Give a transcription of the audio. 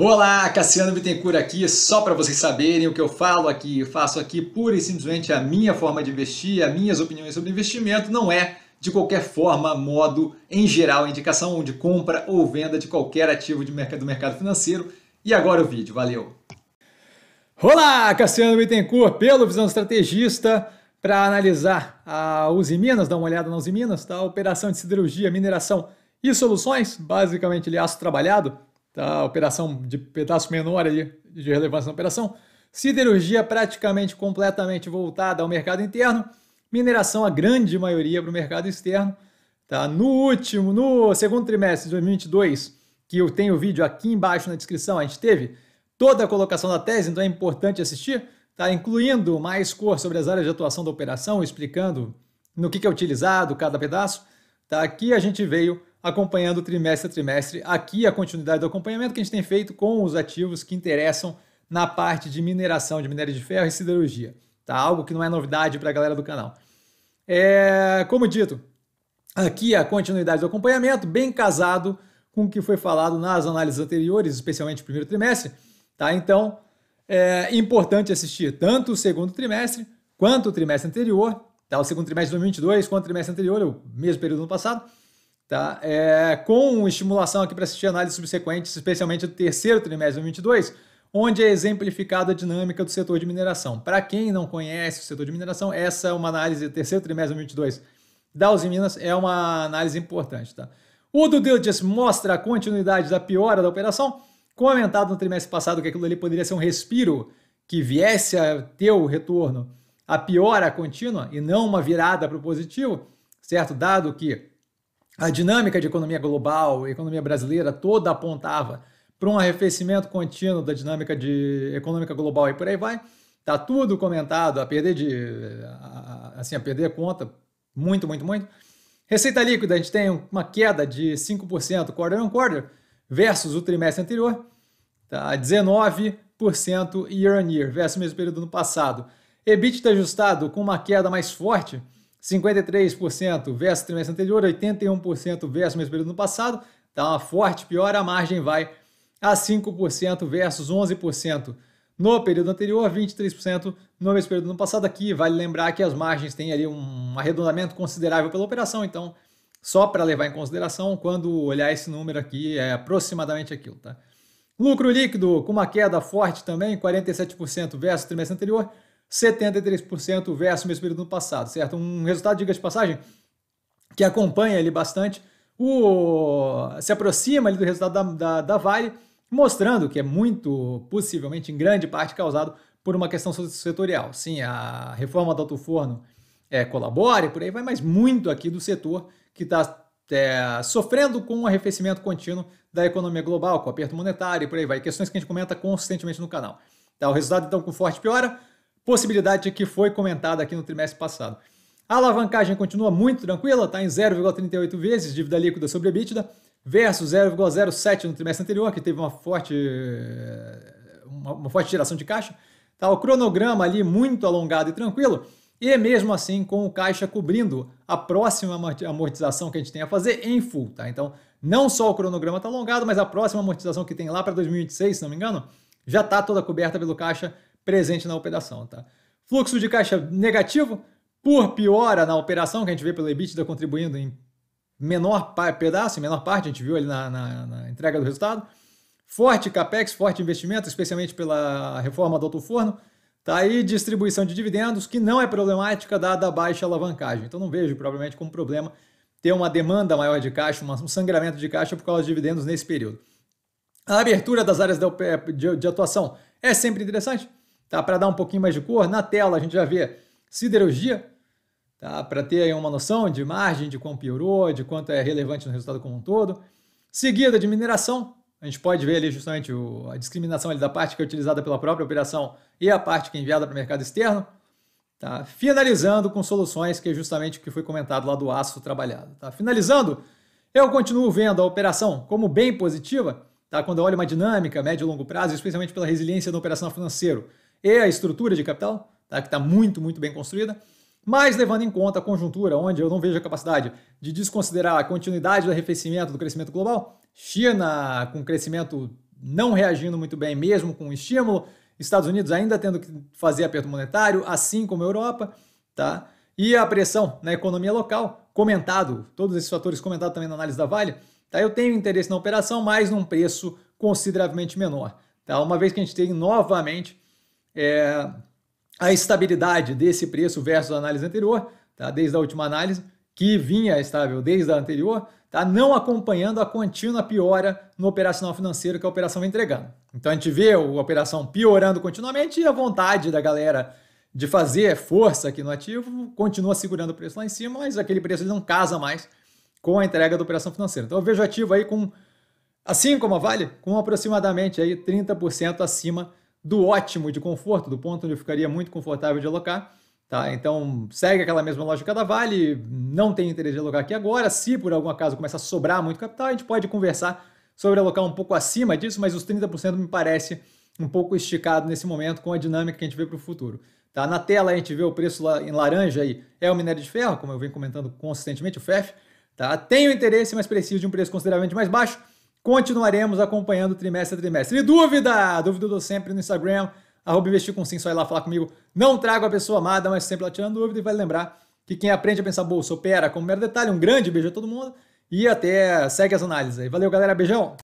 Olá, Cassiano Bittencourt aqui, só para vocês saberem o que eu falo aqui, eu faço aqui pura e simplesmente a minha forma de investir, as minhas opiniões sobre investimento, não é de qualquer forma, modo, em geral, indicação de compra ou venda de qualquer ativo de mercado, do mercado financeiro. E agora o vídeo, valeu! Olá, Cassiano Bittencourt, pelo Visão Estrategista, para analisar a Uzi Minas, dá uma olhada na Uzi Minas, tá? Operação de Siderurgia, Mineração e Soluções, basicamente ele é aço trabalhado, tá? operação de pedaço menor ali de relevância na operação, siderurgia praticamente completamente voltada ao mercado interno, mineração a grande maioria para o mercado externo. Tá? No último, no segundo trimestre de 2022, que eu tenho o vídeo aqui embaixo na descrição, a gente teve toda a colocação da tese, então é importante assistir, tá? incluindo mais cor sobre as áreas de atuação da operação, explicando no que, que é utilizado cada pedaço. Tá? Aqui a gente veio acompanhando trimestre a trimestre aqui a continuidade do acompanhamento que a gente tem feito com os ativos que interessam na parte de mineração de minério de ferro e siderurgia. Tá? Algo que não é novidade para a galera do canal. É, como dito, aqui a continuidade do acompanhamento, bem casado com o que foi falado nas análises anteriores, especialmente o primeiro trimestre. Tá? Então, é importante assistir tanto o segundo trimestre quanto o trimestre anterior, tá? o segundo trimestre de 2022, quanto o trimestre anterior, o mesmo período do ano passado, Tá? É, com estimulação aqui para assistir análises subsequentes, especialmente do terceiro trimestre de 2022, onde é exemplificada a dinâmica do setor de mineração. Para quem não conhece o setor de mineração, essa é uma análise do terceiro trimestre de 2022 da Uzi Minas, é uma análise importante. Tá? O do Diligence mostra a continuidade da piora da operação, comentado no trimestre passado que aquilo ali poderia ser um respiro que viesse a ter o retorno a piora contínua e não uma virada para o positivo, certo? Dado que a dinâmica de economia global, economia brasileira, toda apontava para um arrefecimento contínuo da dinâmica de econômica global e por aí vai. Tá tudo comentado, a perder de a, assim, a perder conta, muito, muito, muito. Receita líquida, a gente tem uma queda de 5% quarter on quarter versus o trimestre anterior, tá 19% year on year versus o mesmo período do ano passado. EBITDA ajustado com uma queda mais forte, 53% versus trimestre anterior, 81% versus mês período no passado. Está uma forte piora, a margem vai a 5% versus 11% no período anterior, 23% no mês período no passado. Aqui vale lembrar que as margens têm ali um arredondamento considerável pela operação, então só para levar em consideração quando olhar esse número aqui é aproximadamente aquilo, tá? Lucro líquido com uma queda forte também, 47% versus trimestre anterior, 73% versus o mesmo período do ano passado, certo? Um resultado, diga de passagem, que acompanha ali bastante, o, se aproxima ali do resultado da, da, da Vale, mostrando que é muito, possivelmente, em grande parte, causado por uma questão setorial. Sim, a reforma do alto forno é, colabora e por aí vai, mas muito aqui do setor que está é, sofrendo com o arrefecimento contínuo da economia global, com aperto monetário e por aí vai. Questões que a gente comenta consistentemente no canal. Tá, o resultado, então, com forte piora, possibilidade que foi comentada aqui no trimestre passado. A alavancagem continua muito tranquila, está em 0,38 vezes dívida líquida sobre EBITDA, versus 0,07 no trimestre anterior, que teve uma forte, uma, uma forte geração de caixa. Tá o cronograma ali muito alongado e tranquilo, e mesmo assim com o caixa cobrindo a próxima amortização que a gente tem a fazer em full. Tá? Então, não só o cronograma está alongado, mas a próxima amortização que tem lá para 2026, se não me engano, já está toda coberta pelo caixa presente na operação. Tá? Fluxo de caixa negativo por piora na operação, que a gente vê pelo EBITDA contribuindo em menor pedaço, em menor parte, a gente viu ali na, na, na entrega do resultado. Forte capex, forte investimento, especialmente pela reforma do forno, Tá aí distribuição de dividendos, que não é problemática dada a baixa alavancagem. Então não vejo, provavelmente, como problema ter uma demanda maior de caixa, um sangramento de caixa por causa de dividendos nesse período. A abertura das áreas de atuação é sempre interessante. Tá? Para dar um pouquinho mais de cor, na tela a gente já vê siderurgia, tá? para ter uma noção de margem, de quanto piorou, de quanto é relevante no resultado como um todo. Seguida de mineração, a gente pode ver ali justamente o, a discriminação da parte que é utilizada pela própria operação e a parte que é enviada para o mercado externo. Tá? Finalizando com soluções, que é justamente o que foi comentado lá do aço trabalhado. Tá? Finalizando, eu continuo vendo a operação como bem positiva, tá? quando eu olho uma dinâmica médio e longo prazo, especialmente pela resiliência da operação financeira e a estrutura de capital, tá? que está muito, muito bem construída, mas levando em conta a conjuntura, onde eu não vejo a capacidade de desconsiderar a continuidade do arrefecimento do crescimento global, China com crescimento não reagindo muito bem, mesmo com estímulo, Estados Unidos ainda tendo que fazer aperto monetário, assim como a Europa, tá? E a pressão na economia local, comentado, todos esses fatores comentados também na análise da Vale, tá? Eu tenho interesse na operação, mas num preço consideravelmente menor, tá? Uma vez que a gente tem novamente é, a estabilidade desse preço versus a análise anterior, tá? desde a última análise, que vinha estável desde a anterior, tá? não acompanhando a contínua piora no operacional financeiro que a operação vem entregando. Então a gente vê a operação piorando continuamente e a vontade da galera de fazer força aqui no ativo continua segurando o preço lá em cima, mas aquele preço não casa mais com a entrega da operação financeira. Então eu vejo o ativo aí com, assim como a Vale, com aproximadamente aí 30% acima do ótimo de conforto, do ponto onde eu ficaria muito confortável de alocar. Tá, então segue aquela mesma lógica da Vale, não tem interesse de alocar aqui agora. Se por algum acaso começar a sobrar muito capital, a gente pode conversar sobre alocar um pouco acima disso, mas os 30% me parece um pouco esticado nesse momento com a dinâmica que a gente vê para o futuro. Tá? Na tela a gente vê o preço lá em laranja aí, é o minério de ferro, como eu venho comentando consistentemente, o FEF. Tá? Tenho interesse, mas preciso de um preço consideravelmente mais baixo continuaremos acompanhando trimestre a trimestre. E dúvida? Dúvida eu dou sempre no Instagram, arroba investir com sim, só ir lá falar comigo. Não trago a pessoa amada, mas sempre lá tirando dúvida. E vale lembrar que quem aprende a pensar bolsa opera como mero detalhe. Um grande beijo a todo mundo e até segue as análises aí. Valeu, galera. Beijão!